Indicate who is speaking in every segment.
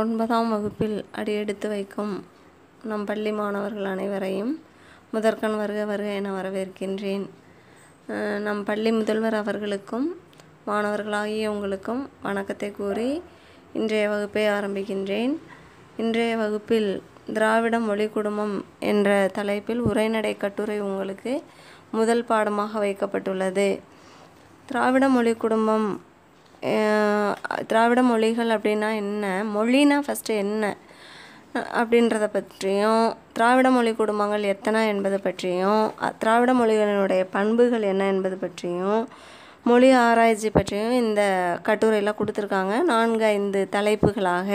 Speaker 1: ஒன்பதாம் வகுப்பில் அடியெடுத்து வைக்கும் நம் பள்ளி மாணவர்கள் அனைவரையும் முதற்கண் வருக வருக என வரவேற்கின்றேன் நம் பள்ளி முதல்வர் அவர்களுக்கும் மாணவர்களாகிய உங்களுக்கும் வணக்கத்தை கூறி இன்றைய வகுப்பை ஆரம்பிக்கின்றேன் இன்றைய வகுப்பில் திராவிட மொழி குடும்பம் என்ற தலைப்பில் உரைநடை கட்டுரை உங்களுக்கு முதல் பாடமாக வைக்கப்பட்டுள்ளது திராவிட மொழி குடும்பம் திராவிட மொழிகள் அப்படின்னா என்ன மொழினா ஃபஸ்ட்டு என்ன அப்படின்றத பற்றியும் திராவிட மொழி குடும்பங்கள் எத்தனை என்பது பற்றியும் திராவிட மொழிகளினுடைய பண்புகள் என்ன என்பது பற்றியும் மொழி ஆராய்ச்சி பற்றியும் இந்த கட்டுரையில் கொடுத்துருக்காங்க நான்கு ஐந்து தலைப்புகளாக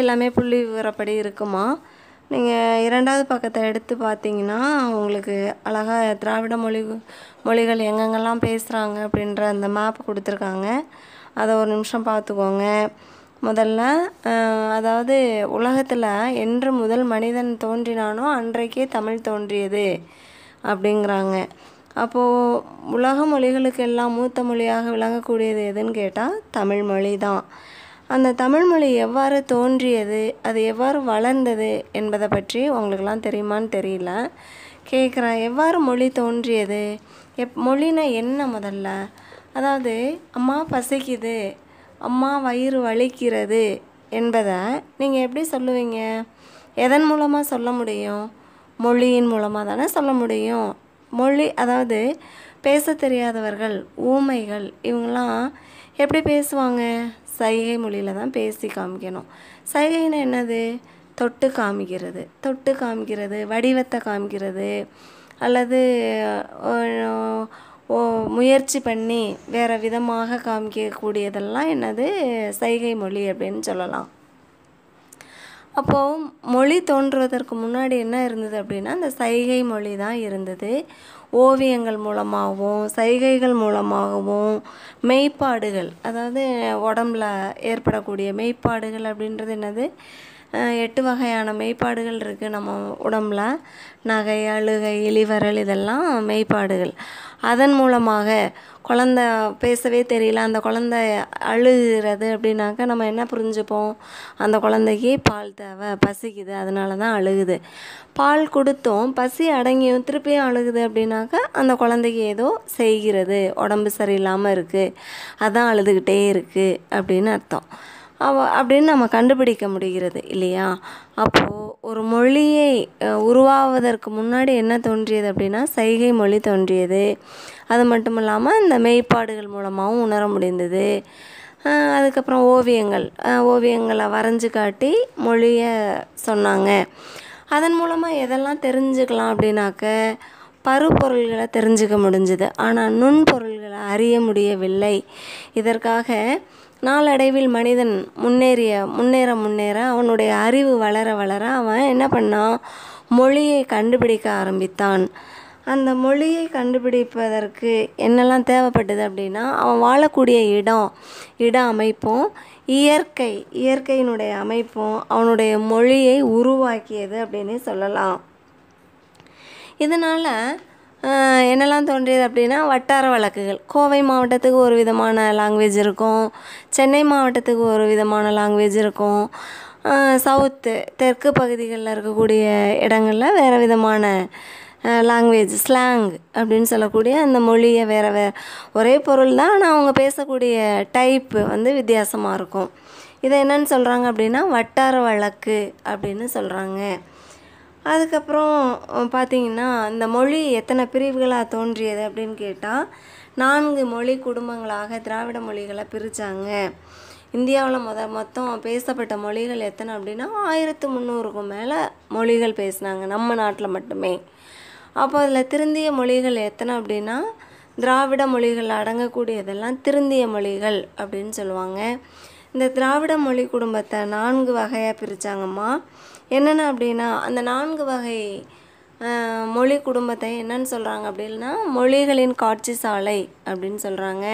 Speaker 1: எல்லாமே புள்ளி விவரப்படி இருக்குமா நீங்கள் இரண்டாவது பக்கத்தை எடுத்து பார்த்தீங்கன்னா உங்களுக்கு அழகாக திராவிட மொழி மொழிகள் எங்கெங்கெல்லாம் பேசுகிறாங்க அப்படின்ற அந்த மேப் கொடுத்துருக்காங்க அதை ஒரு நிமிஷம் பார்த்துக்கோங்க முதல்ல அதாவது உலகத்தில் என்று முதல் மனிதன் தோன்றினானோ அன்றைக்கே தமிழ் தோன்றியது அப்படிங்கிறாங்க அப்போது உலக மொழிகளுக்கு எல்லாம் மூத்த மொழியாக விளங்கக்கூடியது எதுன்னு கேட்டால் தமிழ் மொழி தான் அந்த தமிழ் மொழி எவ்வாறு தோன்றியது அது எவ்வாறு வளர்ந்தது என்பதை பற்றி உங்களுக்கெல்லாம் தெரியுமான்னு தெரியல கேட்குறேன் எவ்வாறு மொழி தோன்றியது எப் மொழினா என்ன முதல்ல அதாவது அம்மா பசிக்குது அம்மா வயிறு வலிக்கிறது என்பதை நீங்கள் எப்படி சொல்லுவீங்க எதன் மூலமாக சொல்ல முடியும் மொழியின் மூலமாக தானே சொல்ல முடியும் மொழி அதாவது பேச தெரியாதவர்கள் ஊமைகள் இவங்களாம் எப்படி பேசுவாங்க சைகை மொழியில் தான் பேசி காமிக்கணும் சைகைன்னு என்னது தொட்டு காமிக்கிறது தொட்டு காமிக்கிறது வடிவத்தை காமிக்கிறது அல்லது முயற்சி பண்ணி வேறு விதமாக காமிக்கக்கூடியதெல்லாம் என்னது சைகை மொழி அப்படின்னு சொல்லலாம் அப்போது மொழி தோன்றுவதற்கு முன்னாடி என்ன இருந்தது அப்படின்னா அந்த சைகை மொழி தான் இருந்தது ஓவியங்கள் மூலமாகவும் சைகைகள் மூலமாகவும் மெய்ப்பாடுகள் அதாவது உடம்புல ஏற்படக்கூடிய மெய்ப்பாடுகள் அப்படின்றது என்னது எட்டு வகையான மெய்ப்பாடுகள் இருக்குது நம்ம உடம்புல நகை அழுகை இழிவரல் இதெல்லாம் மெய்ப்பாடுகள் அதன் மூலமாக குழந்த பேசவே தெரியல அந்த குழந்த அழுகிறது அப்படின்னாக்கா நம்ம என்ன புரிஞ்சுப்போம் அந்த குழந்தைக்கு பால் தேவை பசிக்குது அதனால தான் அழுகுது பால் கொடுத்தோம் பசி அடங்கியும் திருப்பியும் அழுகுது அப்படின்னாக்க அந்த குழந்தைக்கு ஏதோ செய்கிறது உடம்பு சரியில்லாமல் இருக்குது அதான் அழுதுகிட்டே இருக்குது அப்படின்னு அர்த்தம் அவ அப்படின்னு நம்ம கண்டுபிடிக்க முடிகிறது இல்லையா அப்போது ஒரு மொழியை உருவாவதற்கு முன்னாடி என்ன தோன்றியது அப்படின்னா சைகை மொழி தோன்றியது அது மட்டும் இல்லாமல் இந்த மெய்ப்பாடுகள் மூலமாகவும் உணர முடிந்தது அதுக்கப்புறம் ஓவியங்கள் ஓவியங்களை வரைஞ்சி காட்டி மொழியை சொன்னாங்க அதன் மூலமாக எதெல்லாம் தெரிஞ்சுக்கலாம் அப்படின்னாக்க பருப்பொருள்களை தெரிஞ்சுக்க முடிஞ்சுது ஆனால் நுண்பொருள்களை அறிய முடியவில்லை இதற்காக நாளடைவில் மனிதன் முன்னேறிய முன்னேற முன்னேற அவனுடைய அறிவு வளர வளர அவன் என்ன பண்ணான் மொழியை கண்டுபிடிக்க ஆரம்பித்தான் அந்த மொழியை கண்டுபிடிப்பதற்கு என்னெல்லாம் தேவைப்பட்டது அப்படின்னா அவன் வாழக்கூடிய இடம் இட அமைப்பும் இயற்கை இயற்கையினுடைய அமைப்பும் அவனுடைய மொழியை உருவாக்கியது அப்படின்னு சொல்லலாம் இதனால் என்னெல்லாம் தோன்றியது அப்படின்னா வட்டார வழக்குகள் கோவை மாவட்டத்துக்கு ஒரு விதமான லாங்குவேஜ் இருக்கும் சென்னை மாவட்டத்துக்கு ஒரு விதமான லாங்குவேஜ் இருக்கும் சவுத்து தெற்கு பகுதிகளில் இருக்கக்கூடிய இடங்களில் வேறு விதமான லாங்குவேஜ் ஸ்லாங் அப்படின்னு சொல்லக்கூடிய அந்த மொழியை வேறு வே ஒரே பொருள் தான் ஆனால் அவங்க பேசக்கூடிய டைப்பு வந்து வித்தியாசமாக இருக்கும் இதை என்னென்னு சொல்கிறாங்க அப்படின்னா வட்டார வழக்கு அப்படின்னு சொல்கிறாங்க அதுக்கப்புறம் பார்த்திங்கன்னா இந்த மொழி எத்தனை பிரிவுகளாக தோன்றியது அப்படின்னு கேட்டால் நான்கு மொழி குடும்பங்களாக திராவிட மொழிகளை பிரித்தாங்க இந்தியாவில் மொத மொத்தம் பேசப்பட்ட மொழிகள் எத்தனை அப்படின்னா ஆயிரத்து முந்நூறுக்கும் மேலே மொழிகள் பேசினாங்க நம்ம நாட்டில் மட்டுமே அப்போ அதில் திருந்திய மொழிகள் எத்தனை அப்படின்னா திராவிட மொழிகள் அடங்கக்கூடியதெல்லாம் திருந்திய மொழிகள் அப்படின்னு சொல்லுவாங்க இந்த திராவிட மொழி குடும்பத்தை நான்கு வகையாக பிரித்தாங்கம்மா என்னென்ன அப்படின்னா அந்த நான்கு வகை மொழி குடும்பத்தை என்னன்னு சொல்கிறாங்க அப்படின்னா மொழிகளின் காட்சி சாலை அப்படின்னு சொல்கிறாங்க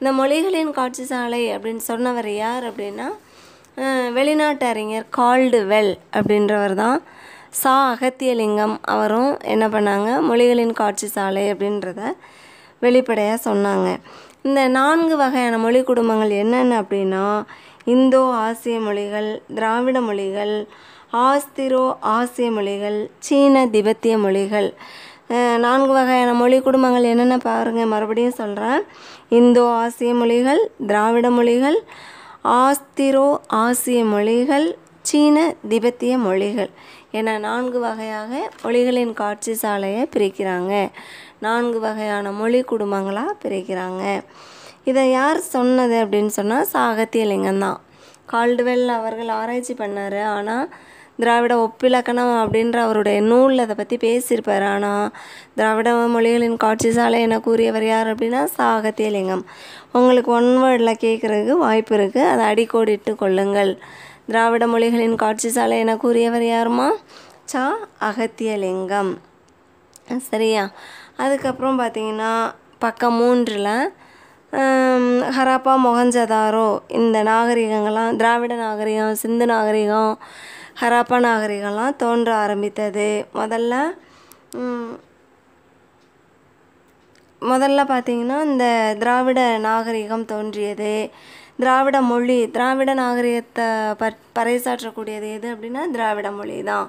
Speaker 1: இந்த மொழிகளின் காட்சி சாலை அப்படின்னு சொன்னவர் யார் அப்படின்னா வெளிநாட்டு அறிஞர் வெல் அப்படின்றவர் தான் சா அகத்தியலிங்கம் அவரும் என்ன பண்ணாங்க மொழிகளின் காட்சி சாலை அப்படின்றத வெளிப்படையாக சொன்னாங்க இந்த நான்கு வகையான மொழி குடும்பங்கள் என்னென்ன அப்படின்னா இந்தோ ஆசிய மொழிகள் திராவிட மொழிகள் ஆஸ்திரோ ஆசிய மொழிகள் சீன திபெத்திய மொழிகள் நான்கு வகையான மொழி குடும்பங்கள் என்னென்ன பாருங்கள் மறுபடியும் சொல்கிறேன் இந்தோ ஆசிய மொழிகள் திராவிட மொழிகள் ஆஸ்திரோ ஆசிய மொழிகள் சீன திபெத்திய மொழிகள் என நான்கு வகையாக மொழிகளின் காட்சி சாலையை பிரிக்கிறாங்க நான்கு வகையான மொழி குடும்பங்களாக பிரிக்கிறாங்க இதை யார் சொன்னது அப்படின்னு சொன்னால் சாகத்தியலிங்கம் தான் கால்டுவெல் அவர்கள் ஆராய்ச்சி பண்ணார் ஆனால் திராவிட ஒப்பிலக்கணம் அப்படின்ற அவருடைய நூலில் அதை பற்றி பேசியிருப்பார் ஆனால் திராவிட மொழிகளின் காட்சி சாலை என கூறியவர் யார் அப்படின்னா சாகத்தியலிங்கம் உங்களுக்கு ஒன் வேர்டில் கேட்குறதுக்கு வாய்ப்பு இருக்குது அதை அடிக்கோடிட்டு கொள்ளுங்கள் திராவிட மொழிகளின் காட்சி சாலை என கூறியவர் யாருமா சா அகத்தியலிங்கம் சரியா அதுக்கப்புறம் பார்த்திங்கன்னா பக்கம் மூன்றில் ஹராப்பா மொகஞ்சதாரோ இந்த நாகரிகங்கள்லாம் திராவிட நாகரிகம் சிந்து நாகரிகம் ஹராப்பா நாகரிகம்லாம் தோன்ற ஆரம்பித்தது முதல்ல முதல்ல பார்த்திங்கன்னா இந்த திராவிட நாகரிகம் தோன்றியது திராவிட மொழி திராவிட நாகரிகத்தை ப பறைசாற்றக்கூடியது எது அப்படின்னா திராவிட மொழி தான்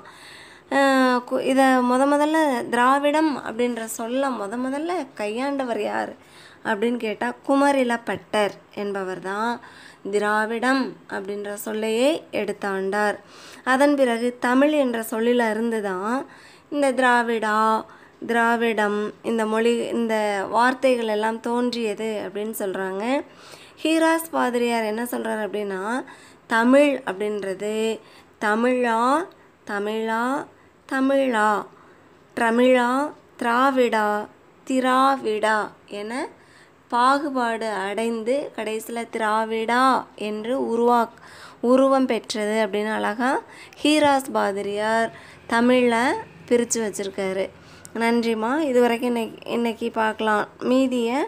Speaker 1: இதை முத முதல்ல திராவிடம் அப்படின்ற சொல்ல முத முதல்ல கையாண்டவர் யார் அப்படின்னு கேட்டால் குமரில பட்டர் என்பவர் தான் திராவிடம் அப்படின்ற சொல்லையே எடுத்தாண்டார் அதன் பிறகு தமிழ் என்ற சொல்லிலிருந்து தான் இந்த திராவிடா திராவிடம் இந்த மொழி இந்த வார்த்தைகள் எல்லாம் தோன்றியது அப்படின்னு சொல்கிறாங்க ஹீராஸ் பாதிரியார் என்ன சொல்கிறார் அப்படின்னா தமிழ் அப்படின்றது தமிழா தமிழா தமிழா தமிழா திராவிடா திராவிடா என பாகுபாடு அடைந்து கடைசியில் திராவிடா என்று உருவா உருவம் பெற்றது அப்படின்னு அழகாக ஹீராஸ் பாதிரியார் தமிழில் பிரித்து வச்சுருக்காரு நன்றிம்மா இது வரைக்கும் இன்னைக்கு இன்றைக்கி பார்க்கலாம் மீதியை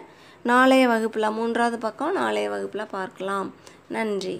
Speaker 1: நாளைய வகுப்பில் மூன்றாவது பக்கம் நாளைய வகுப்பில் பார்க்கலாம் நன்றி